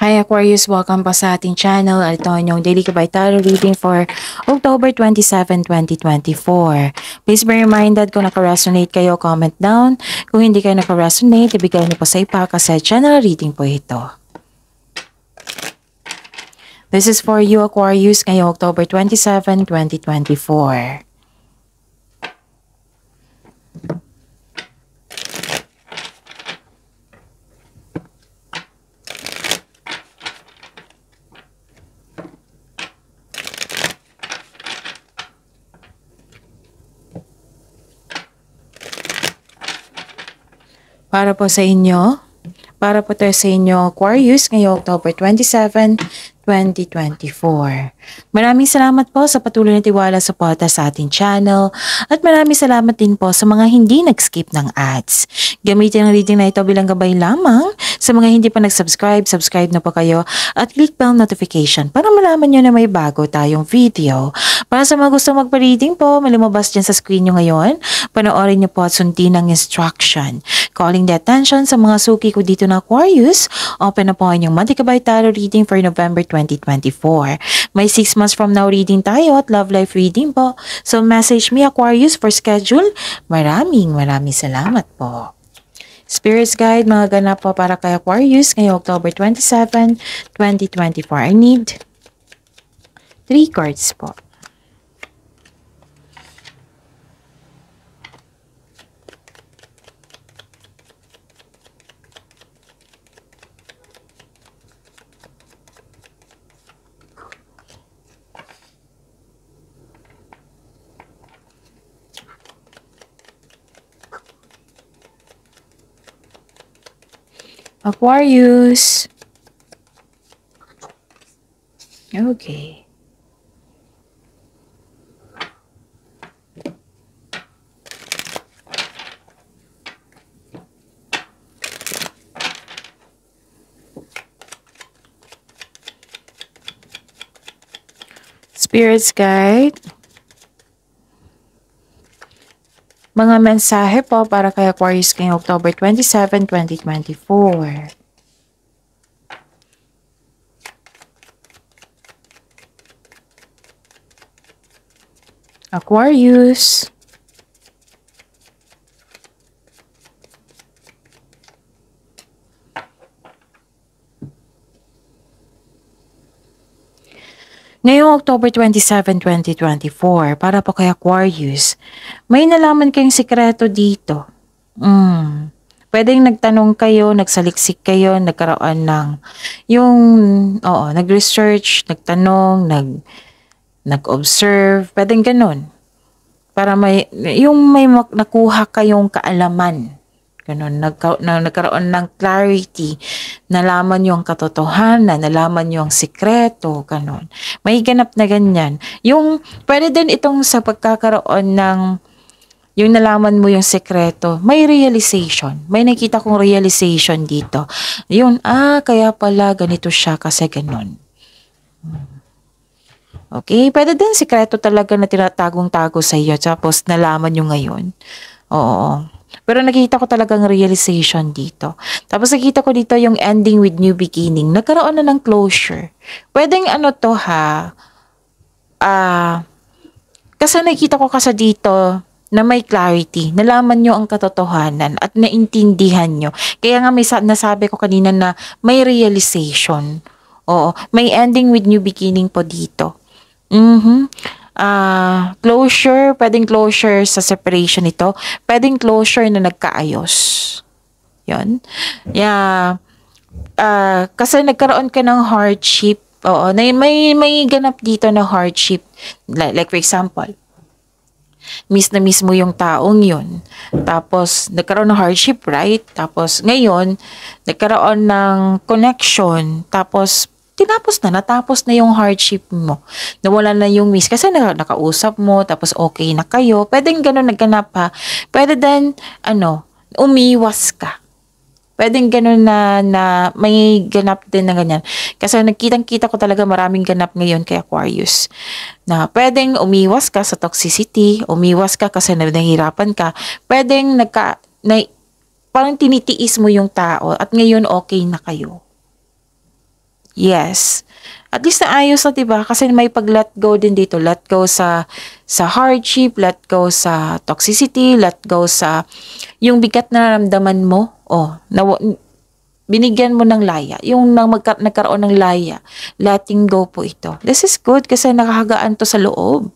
Hi Aquarius, welcome po sa ating channel. Ito yung Daily Kabay Reading for October 27, 2024. Please be reminded kung naka-resonate kayo, comment down. Kung hindi kayo naka-resonate, ibigay niyo po sa ipa kasi channel reading po ito. This is for you Aquarius ngayong October 27, 2024. Para po sa inyo, para po tayo sa inyo Aquarius ngayong October 27, 2024. Maraming salamat po sa patuloy na tiwala sa suporta sa ating channel at maraming salamat din po sa mga hindi nag-skip ng ads. Gamitin ang reading na ito bilang gabay lamang sa mga hindi pa nag-subscribe, subscribe na po kayo at click bell notification para malaman nyo na may bago tayong video. Para sa mga gusto magpa-reading po, malumabas dyan sa screen nyo ngayon, panoorin nyo po at sundin ang instruction. Calling the attention sa mga suki ko dito na Aquarius, open na po ang inyong Mantikabay Tarot reading for November 2024. May 6 months from now reading tayo at love life reading po. So message me Aquarius for schedule. Maraming maraming salamat po. Spirits Guide, mga ganap po para kay Aquarius ngayong October 27, 2024. I need 3 cards po. Aquarius. Okay. Spirit's Guide. mga mensahe po para kay Aquarius King October 27, 2024. Aquarius. Ngayong October 27, 2024, para po kay Aquarius, may nalaman kayong sikreto dito. Mm. Pwedeng nagtanong kayo, nagsaliksik kayo, nagkaroon ng yung, oo, nag-research, nagtanong, nag, nag-observe, pwedeng ganun. Para may, yung may nakuha kayong kaalaman Ganun, nagka, na, nagkaroon ng clarity, nalaman yung katotohanan, nalaman yung sikreto, ganun. May ganap na ganyan. Yung, pwede din itong sa pagkakaroon ng, yung nalaman mo yung sekreto, may realization. May nakita kong realization dito. Yun, ah, kaya pala ganito siya kasi ganun. Okay, pwede din sikreto talaga na tinatagong-tago sa iyo tapos nalaman nyo ngayon. Oo. Pero nakita ko talagang realization dito. Tapos nakita ko dito yung ending with new beginning. Nagkaroon na ng closure. Pwedeng ano to ha, ah, uh, kasi nakita ko kasi dito, na may clarity. Nalaman nyo ang katotohanan at naintindihan nyo. Kaya nga may nasabi ko kanina na may realization. Oo, may ending with new beginning po dito. Mm-hmm uh, closure, pwedeng closure sa separation ito, pwedeng closure na nagkaayos. Yun. Yeah. Uh, kasi nagkaroon ka ng hardship. Oo, may, may, may ganap dito na hardship. Like, like for example, miss na miss mo yung taong yun. Tapos, nagkaroon ng hardship, right? Tapos, ngayon, nagkaroon ng connection. Tapos, tinapos na, natapos na yung hardship mo. Nawala na yung miss kasi na, nakausap mo, tapos okay na kayo. Pwedeng ganun nagkanap ha. Pwede din, ano, umiwas ka. Pwedeng ganun na, na may ganap din na ganyan. Kasi nagkitang-kita ko talaga maraming ganap ngayon kay Aquarius. Na pwedeng umiwas ka sa toxicity, umiwas ka kasi nahihirapan ka. Pwedeng nagka, na, parang tinitiis mo yung tao at ngayon okay na kayo. Yes. At least naayos na, 'di ba? Kasi may pag-let go din dito. Let go sa sa hardship, let go sa toxicity, let go sa yung bigat na nararamdaman mo. Oh, na, binigyan mo ng laya. Yung nang magka, nagkaroon ng laya, letting go po ito. This is good kasi nakakagaan to sa loob.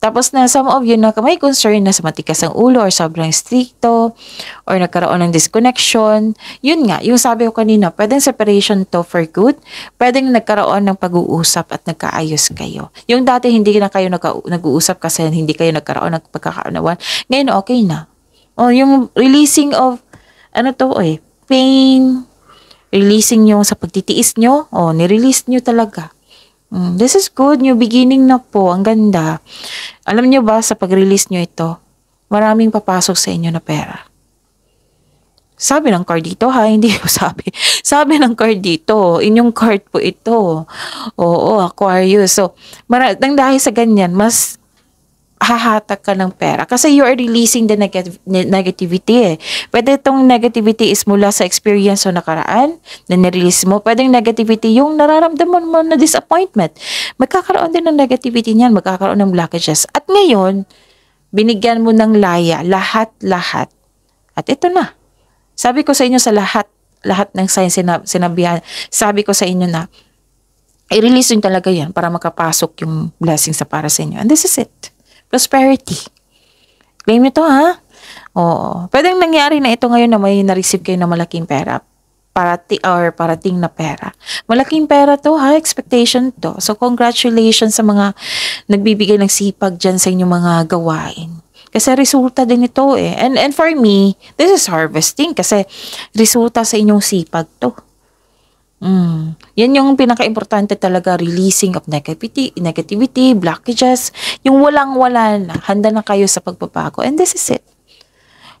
Tapos na some of you na may concern na sa matikas ang ulo or sobrang stricto or nagkaroon ng disconnection. Yun nga, yung sabi ko kanina, pwedeng separation to for good. Pwedeng nagkaroon ng pag-uusap at nagkaayos kayo. Yung dati hindi na kayo nag-uusap kasi hindi kayo nagkaroon ng pagkakaunawan. Ngayon, okay na. O, yung releasing of, ano to eh, pain, releasing nyo sa pagtitiis nyo, o, nirelease nyo talaga. Mm, this is good. New beginning na po. Ang ganda. Alam nyo ba, sa pag-release nyo ito, maraming papasok sa inyo na pera. Sabi ng card dito ha, hindi ko sabi. Sabi ng card dito, inyong card po ito. Oo, Aquarius. So, mara- dahil sa ganyan, mas hahatag ka ng pera. Kasi you are releasing the neg- negativity eh. Pwede itong negativity is mula sa experience o nakaraan na nirelease mo. Pwede negativity yung nararamdaman mo na disappointment. Magkakaroon din ng negativity niyan. Magkakaroon ng blockages. At ngayon, binigyan mo ng laya. Lahat-lahat. At ito na. Sabi ko sa inyo sa lahat, lahat ng signs sinab- sinabihan, sabi ko sa inyo na, i-release nyo talaga yan para makapasok yung blessing sa para sa inyo. And this is it prosperity. Claim nyo to, ha? Oo. Pwedeng nangyari na ito ngayon na may na-receive kayo na malaking pera parati or parating na pera. Malaking pera to ha, expectation to. So congratulations sa mga nagbibigay ng sipag diyan sa inyong mga gawain. Kasi resulta din ito eh. And, and for me, this is harvesting kasi resulta sa inyong sipag to. Mm. Yan yung pinaka-importante talaga, releasing of negativity, negativity, blockages, yung walang-wala na, handa na kayo sa pagbabago. And this is it.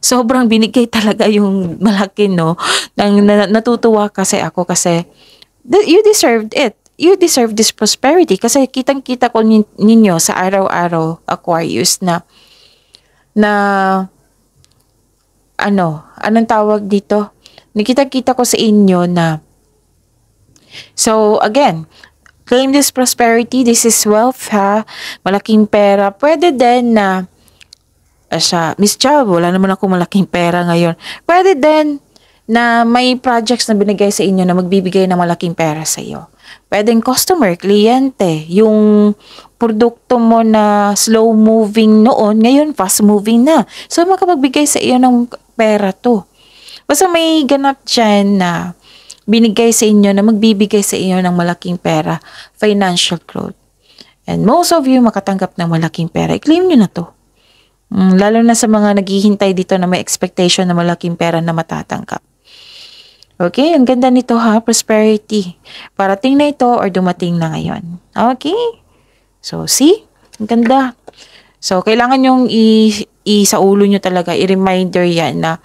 Sobrang binigay talaga yung malaki, no? Nang natutuwa kasi ako kasi you deserved it. You deserve this prosperity kasi kitang-kita ko ninyo sa araw-araw Aquarius na na ano, anong tawag dito? Nakita-kita ko sa inyo na So, again, claim this prosperity, this is wealth ha, malaking pera. Pwede din na, uh, Miss Chab, wala naman ako malaking pera ngayon. Pwede din na may projects na binigay sa inyo na magbibigay ng malaking pera sa iyo. Pwedeng customer, kliyente, yung produkto mo na slow moving noon, ngayon fast moving na. So makapagbigay sa iyo ng pera to. Basta may ganap dyan na binigay sa inyo na magbibigay sa inyo ng malaking pera, financial growth. And most of you makatanggap ng malaking pera. I-claim nyo na to. Mm, lalo na sa mga naghihintay dito na may expectation na malaking pera na matatanggap. Okay, ang ganda nito ha, prosperity. Parating na ito or dumating na ngayon. Okay? So, see? Ang ganda. So, kailangan yung i, i sa ulo nyo talaga, i-reminder yan na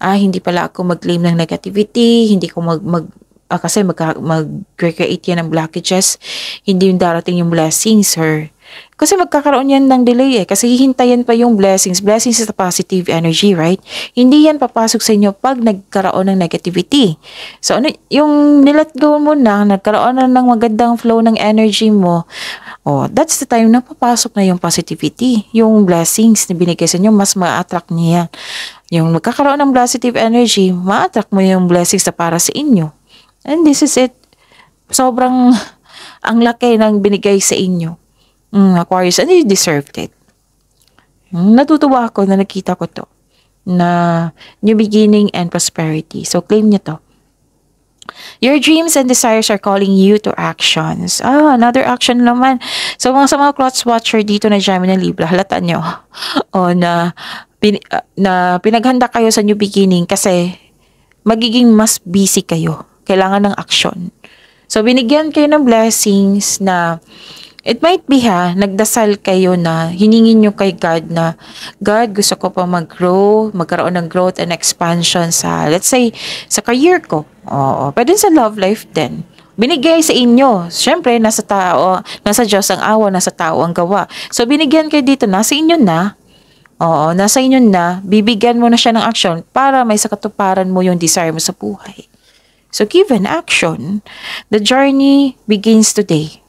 ah, hindi pala ako mag-claim ng negativity, hindi ko mag, mag ah, kasi mag-create yan ng blockages, hindi yung darating yung blessings or kasi magkakaroon yan ng delay eh. Kasi hihintayin pa yung blessings. Blessings is a positive energy, right? Hindi yan papasok sa inyo pag nagkaroon ng negativity. So, ano, yung nilet go mo na, nagkaroon na ng magandang flow ng energy mo, oh, that's the time na papasok na yung positivity. Yung blessings na binigay sa inyo, mas ma-attract niya. Yung magkakaroon ng positive energy, ma-attract mo yung blessings na para sa inyo. And this is it. Sobrang ang laki ng binigay sa inyo. Mm, Aquarius, and you deserved it. Mm, natutuwa ako na nakita ko to. Na new beginning and prosperity. So, claim niyo to. Your dreams and desires are calling you to actions. Ah, another action naman. So, mga sa mga clots watcher dito na Gemini Libra, halata nyo on na pin, uh, na pinaghanda kayo sa new beginning kasi magiging mas busy kayo. Kailangan ng action. So, binigyan kayo ng blessings na It might be ha, nagdasal kayo na hiningin nyo kay God na, God, gusto ko pa mag-grow, magkaroon ng growth and expansion sa, let's say, sa career ko. Oo, pwede sa love life din. Binigay sa inyo. Siyempre, nasa tao, nasa Diyos ang awa, nasa tao ang gawa. So, binigyan kayo dito na, sa inyo na, Oo, nasa inyo na, bibigyan mo na siya ng action para may sakatuparan mo yung desire mo sa buhay. So, given action, the journey begins today.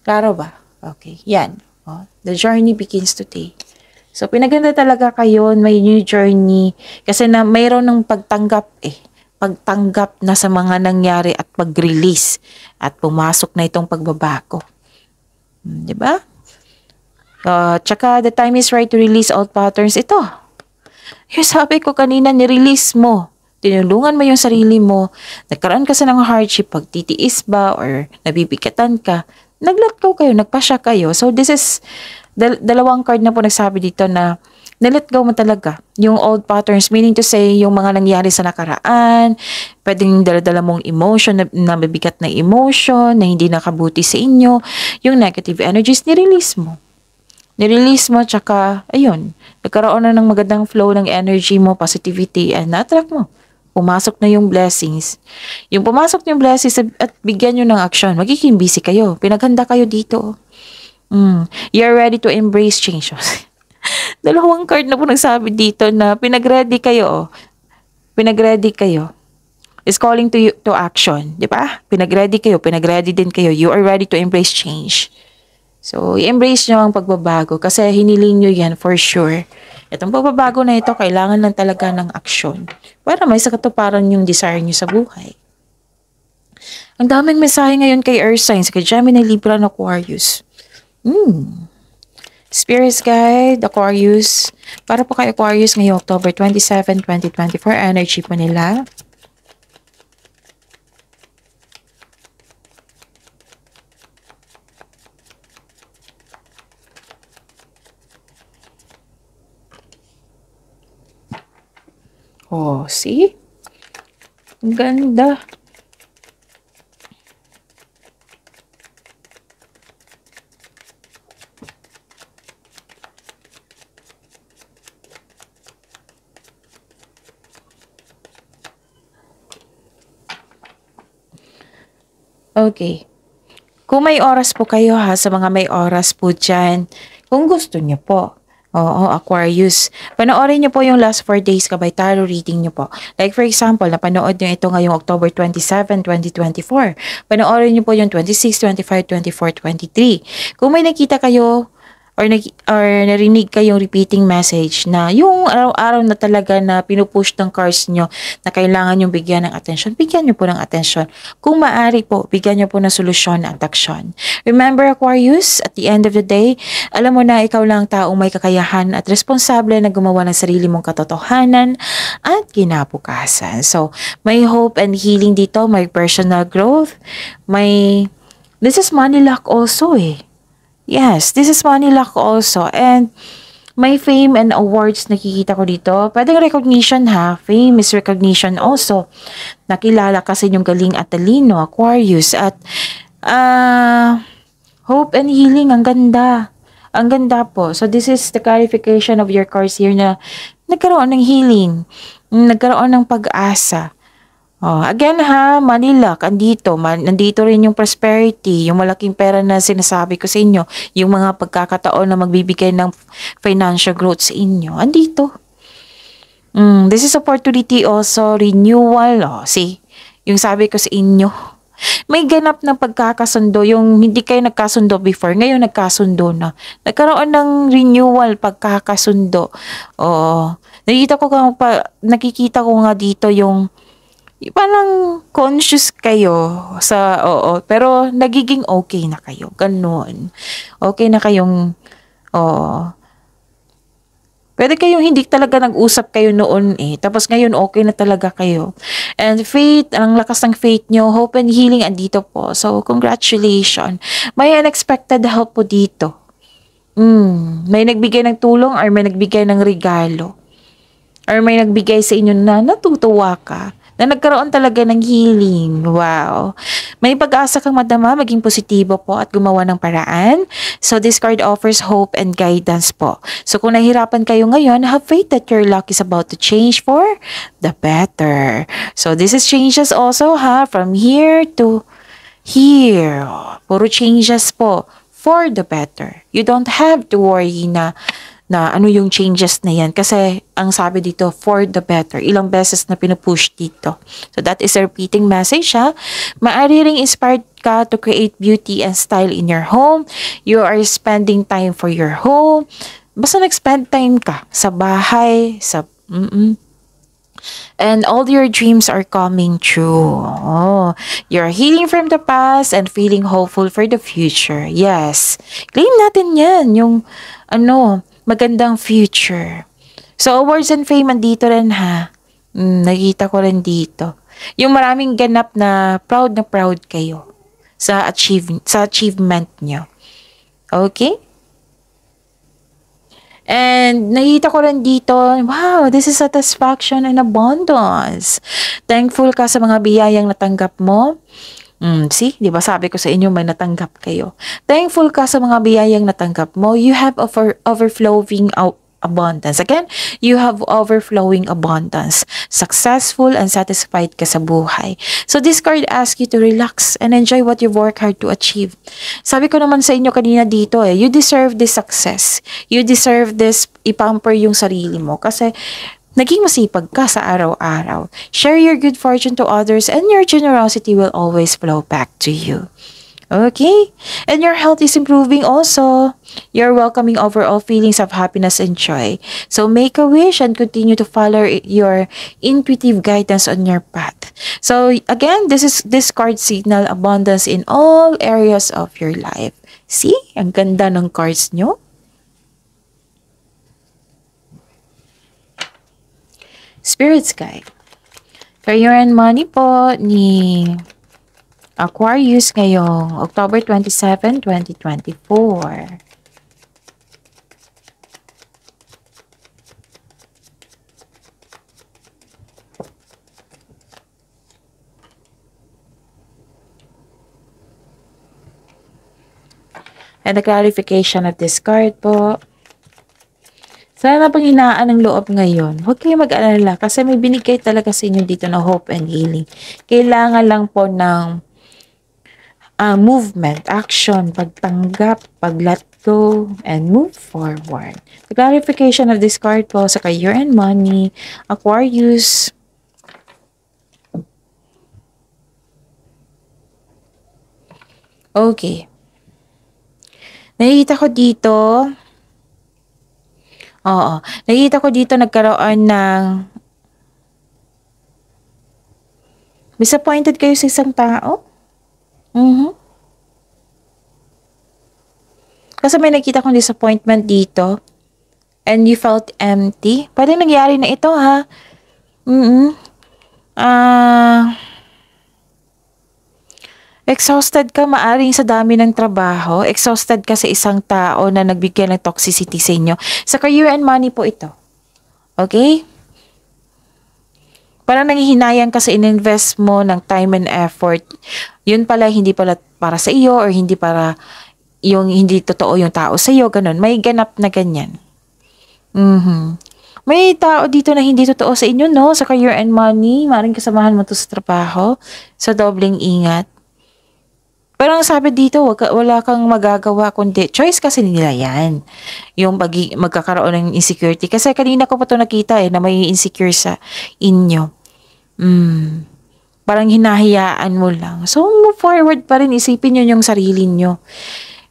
Klaro ba? Okay, yan. Oh, the journey begins today. So, pinaganda talaga kayo, may new journey. Kasi na, mayroon ng pagtanggap eh. Pagtanggap na sa mga nangyari at pag-release. At pumasok na itong pagbabago. Hmm, ba? Diba? Uh, tsaka the time is right to release old patterns. Ito, yung sabi ko kanina, nirelease mo. Tinulungan mo yung sarili mo. Nagkaroon ka sa ng hardship, pagtitiis ba or nabibigatan ka. Naglakaw kayo, nagpasya kayo. So this is, dal dalawang card na po nagsabi dito na nilet go mo talaga yung old patterns. Meaning to say, yung mga nangyari sa nakaraan, pwedeng daladala mong emotion, na, nabibigat na emotion, na hindi nakabuti sa inyo, yung negative energies, nirelease mo nirelease mo, tsaka, ayun, nagkaroon na ng magandang flow ng energy mo, positivity, and na-attract mo. Pumasok na yung blessings. Yung pumasok yung blessings at bigyan nyo ng action, magiging busy kayo. Pinaghanda kayo dito. Mm. You're ready to embrace changes. Dalawang card na po nagsabi dito na pinagready kayo. Oh. Pinagready kayo is calling to you to action, 'di ba? Pinagready kayo, pinagready din kayo. You are ready to embrace change. So, i-embrace nyo ang pagbabago kasi hiniling nyo yan for sure. Itong pagbabago na ito, kailangan lang talaga ng aksyon para may sakatuparan yung desire nyo sa buhay. Ang daming mensahe ngayon kay Earth Signs, kay Gemini, Libra, and Aquarius. Hmm. Spirits Guide, Aquarius. Para po kay Aquarius ngayong October 27, 2024, energy po nila. Oh, see? Ang ganda. Okay. Kung may oras po kayo ha, sa mga may oras po dyan, kung gusto niyo po, Oo, Aquarius. Panoorin niyo po yung last 4 days kabay tarot reading niyo po. Like for example, napanood niyo ito ngayong October 27, 2024. Panoorin niyo po yung 26, 25, 24, 23. Kung may nakita kayo or, nag, or narinig kayong repeating message na yung araw-araw na talaga na pinupush ng cars nyo na kailangan yung bigyan ng attention, bigyan nyo po ng atensyon. Kung maari po, bigyan nyo po ng solusyon at aksyon. Remember Aquarius, at the end of the day, alam mo na ikaw lang taong may kakayahan at responsable na gumawa ng sarili mong katotohanan at kinabukasan. So, may hope and healing dito, may personal growth, may... This is money luck also eh. Yes, this is money luck also. And my fame and awards nakikita ko dito. Pwedeng recognition ha. Fame is recognition also. Nakilala kasi yung galing at talino, Aquarius. At uh, hope and healing, ang ganda. Ang ganda po. So this is the clarification of your course here na nagkaroon ng healing. Nagkaroon ng pag-asa Oh, again ha, Manilak, andito, man, nandito rin yung prosperity, yung malaking pera na sinasabi ko sa inyo, yung mga pagkakataon na magbibigay ng financial growth sa inyo, andito. Mm, this is opportunity also, renewal, oh, see, yung sabi ko sa inyo. May ganap na pagkakasundo, yung hindi kayo nagkasundo before, ngayon nagkasundo na. Nagkaroon ng renewal, pagkakasundo. Oo. Oh, nakikita ko, nga, pa, nakikita ko nga dito yung parang conscious kayo sa oo, pero nagiging okay na kayo. Ganun. Okay na kayong oh Pwede kayong hindi talaga nag-usap kayo noon eh. Tapos ngayon okay na talaga kayo. And faith, ang lakas ng faith nyo, hope and healing andito po. So congratulations. May unexpected help po dito. Mm, may nagbigay ng tulong or may nagbigay ng regalo. Or may nagbigay sa inyo na natutuwa ka na nagkaroon talaga ng healing. Wow. May pag-asa kang madama, maging positibo po at gumawa ng paraan. So this card offers hope and guidance po. So kung nahihirapan kayo ngayon, have faith that your luck is about to change for the better. So this is changes also ha, from here to here. Puro changes po for the better. You don't have to worry na na ano yung changes na yan. Kasi ang sabi dito, for the better. Ilang beses na pinupush dito. So that is a repeating message ha. Maari ring inspired ka to create beauty and style in your home. You are spending time for your home. Basta nag-spend time ka sa bahay, sa... Mm-mm, and all your dreams are coming true. Oh, you're healing from the past and feeling hopeful for the future. Yes. Claim natin 'yan, yung ano, magandang future. So, awards and fame, andito rin ha. Mm, nakita ko rin dito. Yung maraming ganap na proud na proud kayo sa, achieve, sa achievement nyo. Okay? And nakita ko rin dito, wow, this is satisfaction and abundance. Thankful ka sa mga biyayang natanggap mo. Mm, see, di ba sabi ko sa inyo may natanggap kayo. Thankful ka sa mga biyayang natanggap mo. You have over overflowing abundance. Again, you have overflowing abundance. Successful and satisfied ka sa buhay. So this card asks you to relax and enjoy what you work hard to achieve. Sabi ko naman sa inyo kanina dito eh, you deserve this success. You deserve this ipamper yung sarili mo. Kasi Naging masipag ka sa araw-araw. Share your good fortune to others and your generosity will always flow back to you. Okay? And your health is improving also. You're welcoming overall feelings of happiness and joy. So make a wish and continue to follow your intuitive guidance on your path. So again, this is this card signal abundance in all areas of your life. See? Ang ganda ng cards nyo. Spirit Sky. and Money po ni Aquarius ngayong October 27, 2024. And the clarification of this card po, sana pang hinaan ng loob ngayon, huwag kayong mag-alala kasi may binigay talaga sa inyo dito na hope and healing. Kailangan lang po ng uh, movement, action, pagtanggap, paglat go and move forward. The clarification of this card po sa kay year and money, Aquarius, Okay. Nakikita ko dito, Oo. Nakita ko dito nagkaroon ng disappointed kayo sa isang tao. Mm-hmm. Kasi may nakita kong disappointment dito and you felt empty. Pwede nangyari na ito ha. Mm-hmm. Ah... Uh, Exhausted ka maaring sa dami ng trabaho. Exhausted ka sa isang tao na nagbigay ng toxicity sa inyo. Sa career and money po ito. Okay? Parang nangihinayang ka sa ininvest mo ng time and effort. Yun pala, hindi pala para sa iyo or hindi para yung hindi totoo yung tao sa iyo. Ganun. May ganap na ganyan. Mm-hmm. May tao dito na hindi totoo sa inyo, no? Sa career and money. Maring kasamahan mo to sa trabaho. Sa dobling ingat. Pero ang sabi dito, wag, wala kang magagawa kundi choice kasi nila yan. Yung pag magkakaroon ng insecurity. Kasi kanina ko pa to nakita eh, na may insecure sa inyo. Mm, parang hinahiyaan mo lang. So, move forward pa rin. Isipin nyo yung sarili nyo.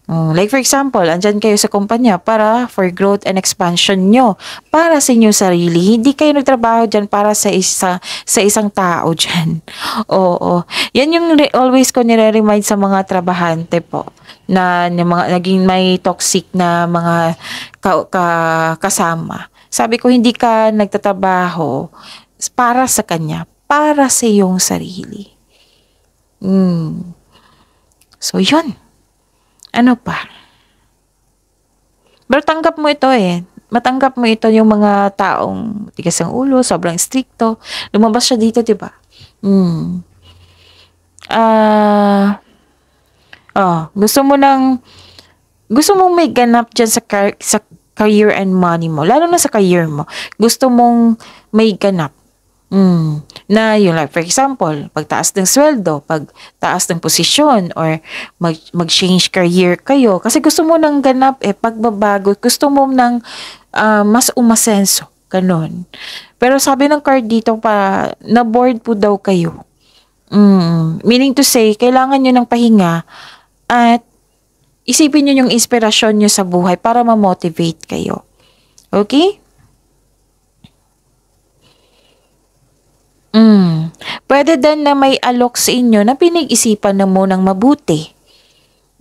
Um, like for example, andyan kayo sa kumpanya para for growth and expansion nyo, para sa inyong sarili. Hindi kayo nagtrabaho dyan para sa, isa, sa isang tao dyan. Oo. oo. Yan yung always ko nire-remind sa mga trabahante po na, yung mga, naging may toxic na mga ka, ka, kasama. Sabi ko, hindi ka nagtatrabaho para sa kanya, para sa iyong sarili. Mm. So, yun ano pa? Pero tanggap mo ito eh. Matanggap mo ito yung mga taong tigas ang ulo, sobrang stricto. Lumabas siya dito, di ba? Hmm. Ah... Uh, oh, gusto mo nang... Gusto mong may ganap diyan sa, car- sa career and money mo. Lalo na sa career mo. Gusto mong may ganap. Mm. Na yung like, for example, pagtaas ng sweldo, pagtaas ng posisyon, or mag, mag-change career kayo. Kasi gusto mo ng ganap, eh, pagbabago, gusto mo ng uh, ah, mas umasenso. Ganon. Pero sabi ng card dito pa, na board po daw kayo. Mm. Meaning to say, kailangan nyo ng pahinga at isipin niyo yung inspirasyon niyo sa buhay para ma-motivate kayo. Okay? Mm. Pwede din na may alok sa inyo na pinag-isipan na mo ng mabuti.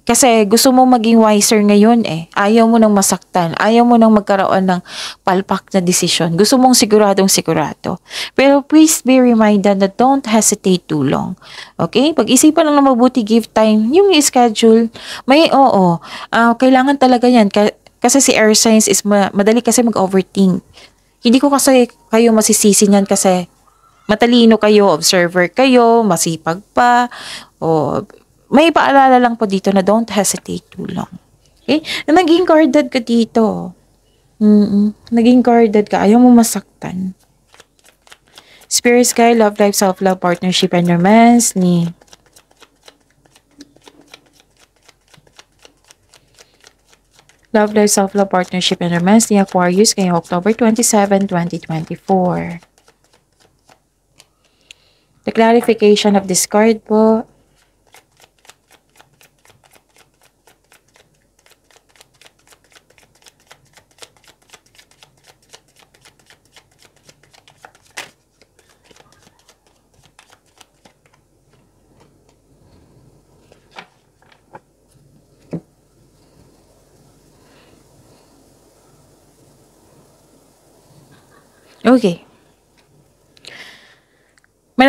Kasi gusto mo maging wiser ngayon eh. Ayaw mo nang masaktan. Ayaw mo nang magkaroon ng palpak na desisyon. Gusto mong siguradong sigurado. Pero please be reminded na don't hesitate too long. Okay? Pag-isipan lang na mabuti, give time. Yung schedule, may oo. Uh, kailangan talaga yan. Kasi si air signs is ma- madali kasi mag-overthink. Hindi ko kasi kayo masisisi niyan kasi matalino kayo, observer kayo, masipag pa, o may paalala lang po dito na don't hesitate too long. Okay? Eh, na naging guarded ka dito. Mm-mm. Naging guarded ka. Ayaw mo masaktan. Spirit Sky, Love Life, Self-Love, Partnership, and Romance ni Love Life, Self-Love, Partnership, and Romance ni Aquarius ngayong October 27, 2024. the clarification of this card po. Okay.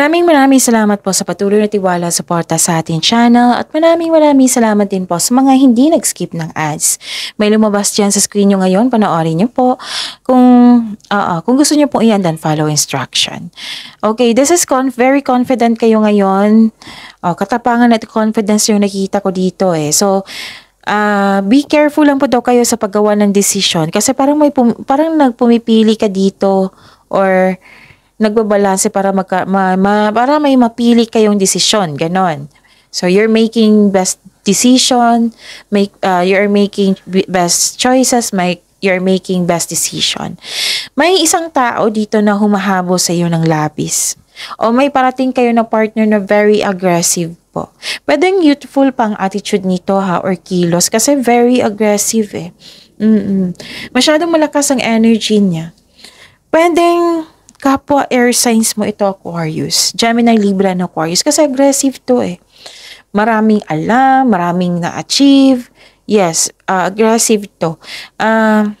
Maraming maraming salamat po sa patuloy na tiwala sa porta sa ating channel at maraming maraming salamat din po sa mga hindi nag-skip ng ads. May lumabas dyan sa screen nyo ngayon, panoorin nyo po kung, uh, uh, kung gusto nyo po iyan then follow instruction. Okay, this is conf very confident kayo ngayon. Uh, katapangan at confidence yung nakita ko dito eh. So, uh, be careful lang po daw kayo sa paggawa ng decision kasi parang may pum- parang nagpumipili ka dito or nagbabalanse para magka, ma, ma, para may mapili kayong desisyon, ganon. So you're making best decision, make uh, you're making best choices, make you're making best decision. May isang tao dito na humahabo sa iyo ng labis. O may parating kayo na partner na very aggressive po. Pwedeng youthful pang attitude nito ha or kilos kasi very aggressive eh. Mm-mm. Masyadong malakas ang energy niya. Pwedeng kapwa air signs mo ito Aquarius. Gemini, Libra, and Aquarius. Kasi aggressive to eh. Maraming alam, maraming na-achieve. Yes, uh, aggressive to. Uh,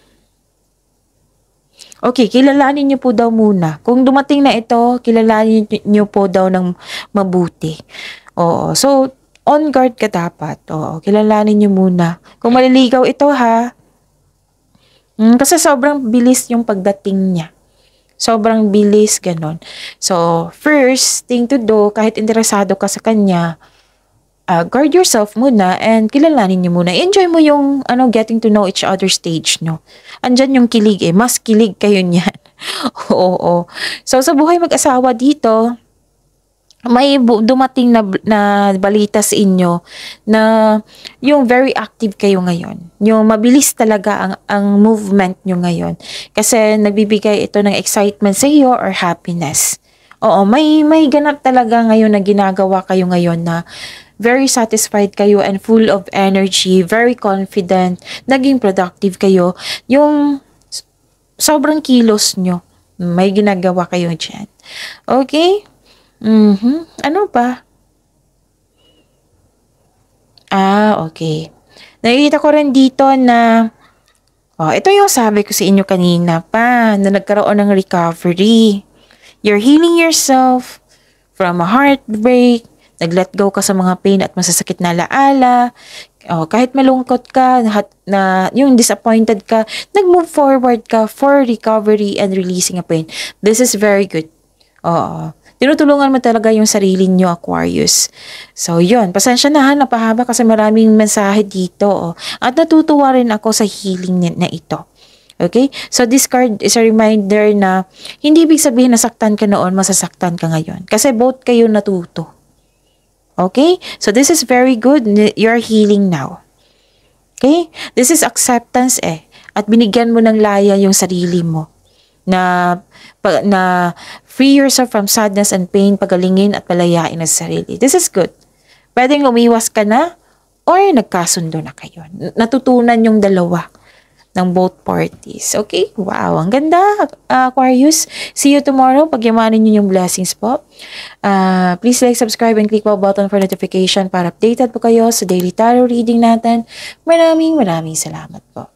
okay, kilalanin niyo po daw muna. Kung dumating na ito, kilalanin niyo po daw ng mabuti. Oo, so on guard ka dapat. Oo, kilalanin niyo muna. Kung maliligaw ito ha, Mm, kasi sobrang bilis yung pagdating niya. Sobrang bilis, ganun. So, first thing to do, kahit interesado ka sa kanya, uh, guard yourself muna and kilalanin niyo muna. Enjoy mo yung ano, getting to know each other stage, no? Andyan yung kilig eh. Mas kilig kayo niyan. oo, oo. So, sa buhay mag-asawa dito, may dumating na, na balita sa inyo na yung very active kayo ngayon. Yung mabilis talaga ang, ang movement nyo ngayon. Kasi nagbibigay ito ng excitement sa iyo or happiness. Oo, may, may ganap talaga ngayon na ginagawa kayo ngayon na very satisfied kayo and full of energy, very confident, naging productive kayo. Yung sobrang kilos nyo, may ginagawa kayo dyan. Okay? Mhm. Ano ba? Ah, okay. Nakikita ko rin dito na oh, ito yung sabi ko sa inyo kanina pa na nagkaroon ng recovery. You're healing yourself from a heartbreak. Nag-let go ka sa mga pain at masasakit na alaala. Oh, kahit malungkot ka, na, na yung disappointed ka, nag-move forward ka for recovery and releasing a pain. This is very good. Oo. Oh, tinutulungan mo talaga yung sarili nyo, Aquarius. So, yun. Pasensya na ha, napahaba kasi maraming mensahe dito. Oh. At natutuwa rin ako sa healing na ito. Okay? So, this card is a reminder na hindi ibig sabihin nasaktan ka noon, masasaktan ka ngayon. Kasi both kayo natuto. Okay? So, this is very good. You're healing now. Okay? This is acceptance eh. At binigyan mo ng laya yung sarili mo na na free yourself from sadness and pain, pagalingin at palayain ang sarili. This is good. Pwedeng umiwas ka na or nagkasundo na kayo. Natutunan yung dalawa ng both parties. Okay? Wow, ang ganda, Aquarius. See you tomorrow. Pagyamanin nyo yung blessings po. Uh, please like, subscribe, and click the button for notification para updated po kayo sa daily tarot reading natin. Maraming maraming salamat po.